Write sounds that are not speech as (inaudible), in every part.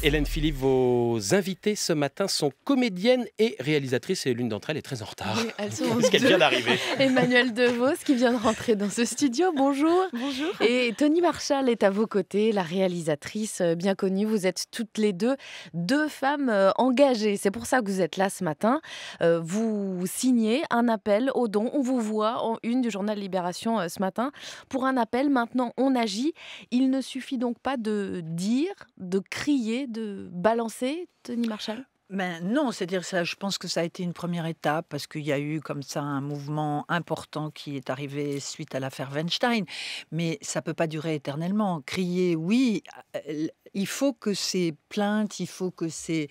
Hélène Philippe, vos invités ce matin sont comédiennes et réalisatrices et l'une d'entre elles est très en retard. Oui, (laughs) qu'elle vient d'arriver. (laughs) Emmanuel DeVos qui vient de rentrer dans ce studio, bonjour. Bonjour. Et Tony Marshall est à vos côtés, la réalisatrice euh, bien connue. Vous êtes toutes les deux deux femmes euh, engagées. C'est pour ça que vous êtes là ce matin. Euh, vous signez un appel au don. On vous voit en une du journal Libération ce matin pour un appel. Maintenant, on agit. Il ne suffit donc pas de dire, de crier de balancer Tony Marshall ben non, c'est-à-dire ça, je pense que ça a été une première étape parce qu'il y a eu comme ça un mouvement important qui est arrivé suite à l'affaire Weinstein. Mais ça peut pas durer éternellement. Crier oui, euh, il faut que ces plaintes, il faut que euh,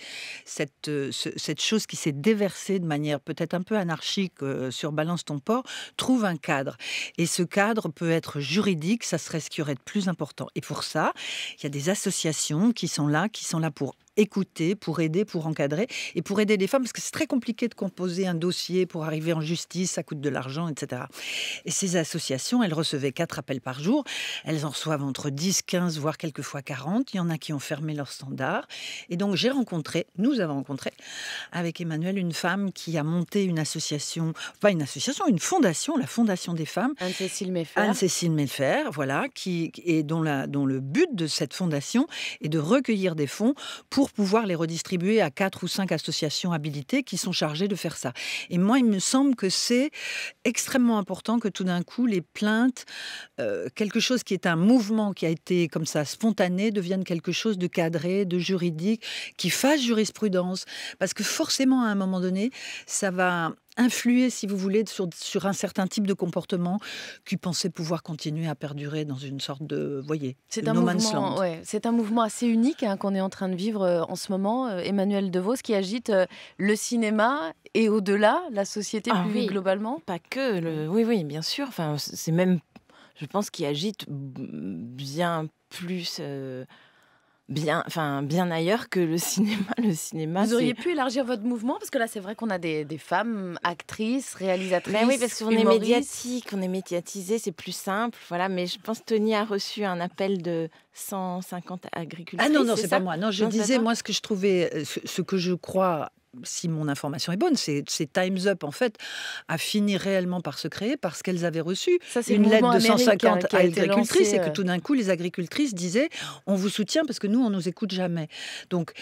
cette, chose qui s'est déversée de manière peut-être un peu anarchique euh, sur Balance ton port trouve un cadre. Et ce cadre peut être juridique, ça serait ce qui aurait de plus important. Et pour ça, il y a des associations qui sont là, qui sont là pour écouter, pour aider, pour encadrer et pour aider les femmes, parce que c'est très compliqué de composer un dossier pour arriver en justice, ça coûte de l'argent, etc. Et ces associations, elles recevaient quatre appels par jour, elles en reçoivent entre 10, 15, voire quelquefois 40 qui ont fermé leurs standards. Et donc j'ai rencontré, nous avons rencontré avec Emmanuel une femme qui a monté une association, pas une association, une fondation, la Fondation des femmes. Anne-Cécile Meffer. Anne-Cécile Meffer, voilà, qui, et dont, la, dont le but de cette fondation est de recueillir des fonds pour pouvoir les redistribuer à quatre ou cinq associations habilitées qui sont chargées de faire ça. Et moi, il me semble que c'est extrêmement important que tout d'un coup, les plaintes, euh, quelque chose qui est un mouvement qui a été comme ça spontané, devienne quelque quelque chose de cadré, de juridique, qui fasse jurisprudence. Parce que forcément, à un moment donné, ça va influer, si vous voulez, sur, un certain type de comportement qui pensait pouvoir continuer à perdurer dans une sorte de, voyez, c'est un mouvement, c'est un mouvement assez unique hein, qu'on est en train de vivre euh, en ce moment. Emmanuel Emmanuel Devos qui agite euh, le cinéma et au-delà la société ah plus oui. globalement. Pas que le, oui, oui, bien sûr. Enfin, c'est même, je pense, qui agite bien plus euh, bien, enfin, bien ailleurs que le cinéma. (laughs) Le cinéma. Vous auriez pu élargir votre mouvement parce que là, c'est vrai qu'on a des, femmes actrices, réalisatrices. Ben oui, parce qu'on est médiatique, on est médiatisé, c'est plus simple, voilà. Mais je pense que Tony a reçu un appel de 150 agriculteurs Ah non, non, c'est pas moi. Non, je disais moi ce que je trouvais, euh, ce que je crois si mon information est bonne, ces, Time's Up, en fait, a fini réellement par se créer parce qu'elles avaient reçu une lettre de 150 hein, agricultrices et que euh. tout d'un coup, les agricultrices disaient On vous soutient parce que nous, on nous écoute jamais. Donc,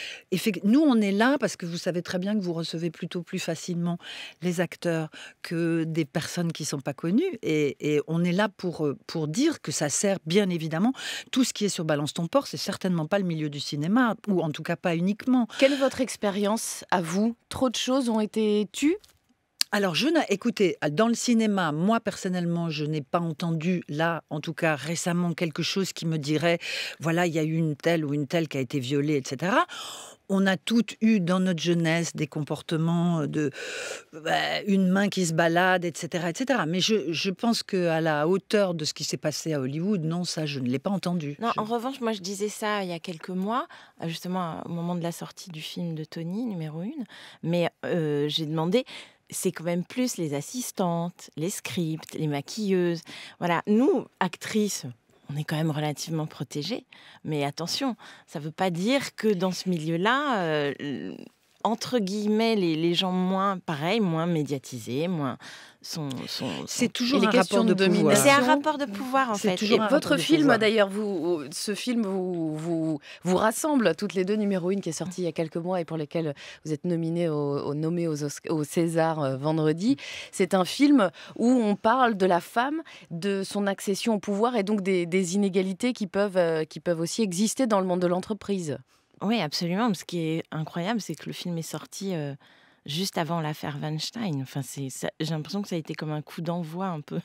nous, on est là parce que vous savez très bien que vous recevez plutôt plus facilement les acteurs que des personnes qui ne sont pas connues. Et, et, on est là pour, euh, pour dire que ça sert, bien évidemment. Tout ce qui est sur Balance ton port, c'est certainement pas le milieu du cinéma, ou en tout cas pas uniquement. Quelle est votre expérience à vous Trop de choses ont été tues alors, je n'ai écoutez, dans le cinéma, moi personnellement, je n'ai pas entendu là, en tout cas récemment, quelque chose qui me dirait, voilà, il y a eu une telle ou une telle qui a été violée, etc on a toutes eu dans notre jeunesse des comportements euh, de bah, une main qui se balade, etc., etc. Mais je, pense que à la hauteur de ce qui s'est passé à Hollywood, non, ça, je ne l'ai pas entendu. Non, en revanche, moi, je disais ça il y a quelques mois, justement au moment de la sortie du film de Tony, numéro 1. Mais euh, j'ai demandé c'est quand même plus les assistantes, les scripts, les maquilleuses. Voilà, nous, actrices, on est quand même relativement protégé. Mais attention, ça ne veut pas dire que dans ce milieu-là, euh, entre guillemets, les, gens moins, pareil, moins médiatisés, moins. C'est toujours les un de, C'est un rapport de pouvoir en fait. votre film d'ailleurs, vous, ce film vous, vous, vous rassemble toutes les deux numéro une qui est sorti il y a quelques mois et pour lesquels vous êtes nominé au, nommé au César euh, vendredi. C'est un film où on parle de la femme, de son accession au pouvoir et donc des, inégalités qui peuvent, euh, qui peuvent aussi exister dans le monde de l'entreprise. Oui, absolument. Ce qui est incroyable, c'est que le film est sorti euh, juste avant l'affaire Weinstein. Enfin, c'est, j'ai l'impression que ça a été comme un coup d'envoi un peu.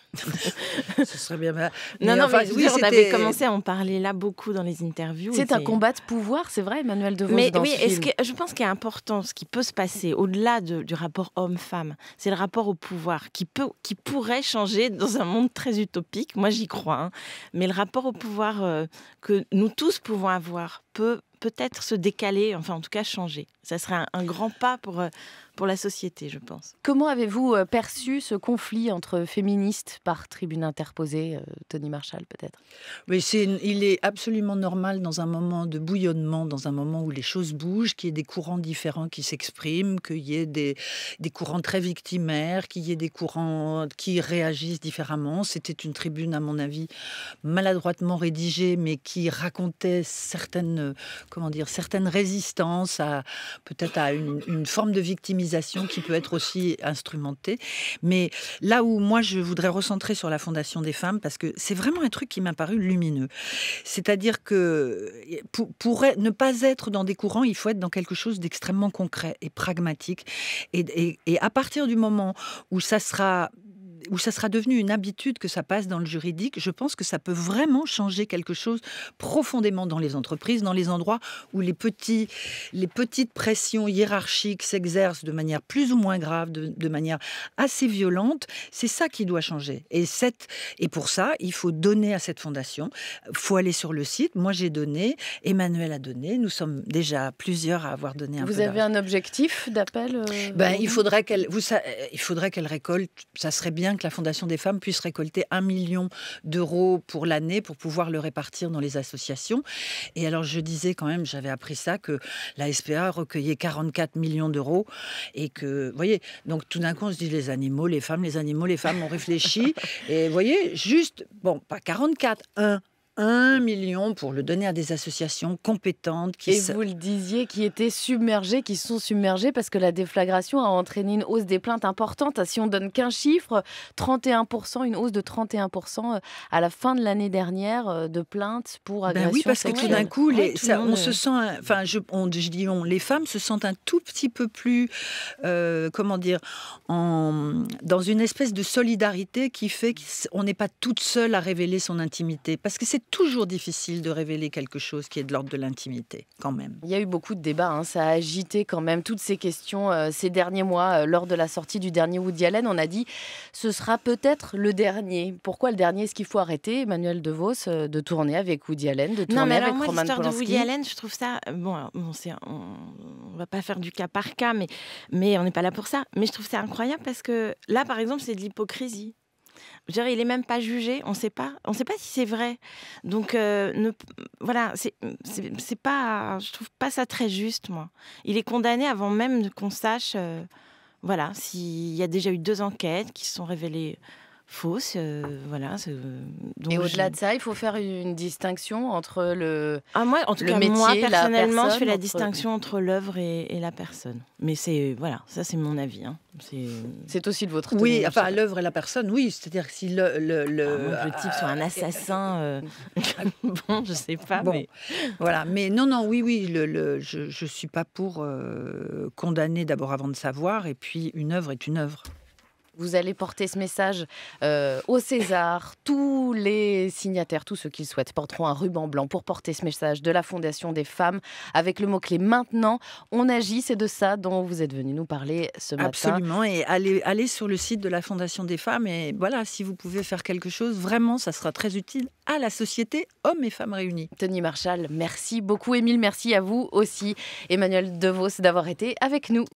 (laughs) Ce serait bien. non, bah, non, mais on avait commencé à en parler là beaucoup dans les interviews. C'est un combat de pouvoir, c'est vrai, Emmanuel Devos, Mais oui, est-ce que je pense qu'il est important ce qui peut se passer au-delà du rapport homme-femme, c'est le rapport au pouvoir qui peut, qui pourrait changer dans un monde très utopique. Moi, j'y crois, hein. mais le rapport au pouvoir euh, que nous tous pouvons avoir peut peut-être se décaler, enfin en tout cas changer. Ça serait un, grand pas pour, euh, pour la société, je pense. Comment avez-vous euh, perçu ce conflit entre féministes par tribune interposée, euh, Tony Marshall peut-être Mais c'est, il est absolument normal dans un moment de bouillonnement, dans un moment où les choses bougent, qu'il y ait des courants différents qui s'expriment, qu'il y ait des, des courants très victimaires, qu'il y ait des courants qui réagissent différemment. C'était une tribune, à mon avis, maladroitement rédigée, mais qui racontait certaines, euh, comment dire, certaines résistances à peut-être à une forme de victimisation qui peut être aussi instrumentée. Mais là où moi je voudrais recentrer sur la Fondation des femmes, parce que c'est vraiment un truc qui m'a paru lumineux. C'est-à-dire que pour, ne pas être dans des courants, il faut être dans quelque chose d'extrêmement concret et pragmatique. et à partir du moment où ça sera où ça sera devenu une habitude que ça passe dans le juridique, je pense que ça peut vraiment changer quelque chose profondément dans les entreprises, dans les endroits où les, petits, les petites pressions hiérarchiques s'exercent de manière plus ou moins grave, de, manière assez violente. C'est ça qui doit changer. Et, et pour ça, il faut donner à cette fondation. Il faut aller sur le site. Moi, j'ai donné. Emmanuel a donné. Nous sommes déjà plusieurs à avoir donné un Vous avez un objectif d'appel euh, ben, Il faudrait qu'elle qu'elle récolte. Ça serait bien que la Fondation des femmes puisse récolter un million d'euros pour l'année pour pouvoir le répartir dans les associations. Et alors, je disais quand même, j'avais appris ça, que la SPA recueillait 44 millions d'euros et que, vous voyez, donc tout d'un coup, on se dit les animaux, les femmes, les animaux, les femmes, on réfléchit. (laughs) et vous voyez, juste, bon, pas 44, 1. 1 million pour le donner à des associations compétentes. Qui Et vous le disiez, qui étaient submergées, qui sont submergées parce que la déflagration a entraîné une hausse des plaintes importante. Si on donne qu'un chiffre, 31%, une hausse de 31% euh, à la fin de l'année dernière euh, de plaintes pour ben agression oui, parce que tout d'un coup, les, on se sent, enfin, je, je dis on, les femmes se sentent un tout petit peu plus, euh, comment dire, en, dans une espèce de solidarité qui fait qu'on n'est pas toute seule à révéler son intimité. Parce que c'est toujours difficile de révéler quelque chose qui est de l'ordre de l'intimité, quand même. Il y a eu beaucoup de débats, hein. ça a agité quand même toutes ces questions euh, ces derniers mois. Euh, lors de la sortie du dernier Woody Allen, on a dit ce sera peut-être le dernier. Pourquoi le dernier Est-ce qu'il faut arrêter, Emmanuel De Vos, euh, de tourner avec Woody Allen, de tourner non, mais moi, de Woody Allen, je trouve ça. Bon, on, ne va pas faire du cas par cas, mais, mais on n'est pas là pour ça. Mais je trouve ça incroyable parce que là, par exemple, c'est de l'hypocrisie. Je il n'est même pas jugé, on ne sait pas, on sait pas si c'est vrai. Donc, euh, voilà, c'est pas, je trouve pas ça très juste, moi. Il est condamné avant même qu'on sache, euh, voilà, s'il y a déjà eu deux enquêtes qui se sont révélées fausse. Euh, voilà. et au-delà de ça, il faut faire une distinction entre le. Ah, moi, en tout cas, moi, personnellement, je fais la distinction entre l'œuvre et, la personne. Mais c'est voilà, ça c'est mon avis. Hein. C'est aussi de votre. Oui, euh, enfin l'œuvre et la personne, oui. C'est-à-dire que si le le, le... Ah, type soit un assassin, euh, (laughs) (laughs) bon, je sais pas. Bon, mais... voilà. Mais non, non, oui, oui. Le, je, ne suis pas pour condamner d'abord avant de savoir, et puis une œuvre est une œuvre. Vous allez porter ce message euh, au César. Tous les signataires, tous ceux qui le souhaitent, porteront un ruban blanc pour porter ce message de la Fondation des femmes avec le mot-clé maintenant. On agit, c'est de ça dont vous êtes venu nous parler ce matin. Absolument, et allez, allez sur le site de la Fondation des femmes et voilà, si vous pouvez faire quelque chose, vraiment, ça sera très utile à la société, hommes et femmes réunis. Tony Marshall, merci beaucoup. Émile, merci à vous aussi. Emmanuel Devos d'avoir été avec nous.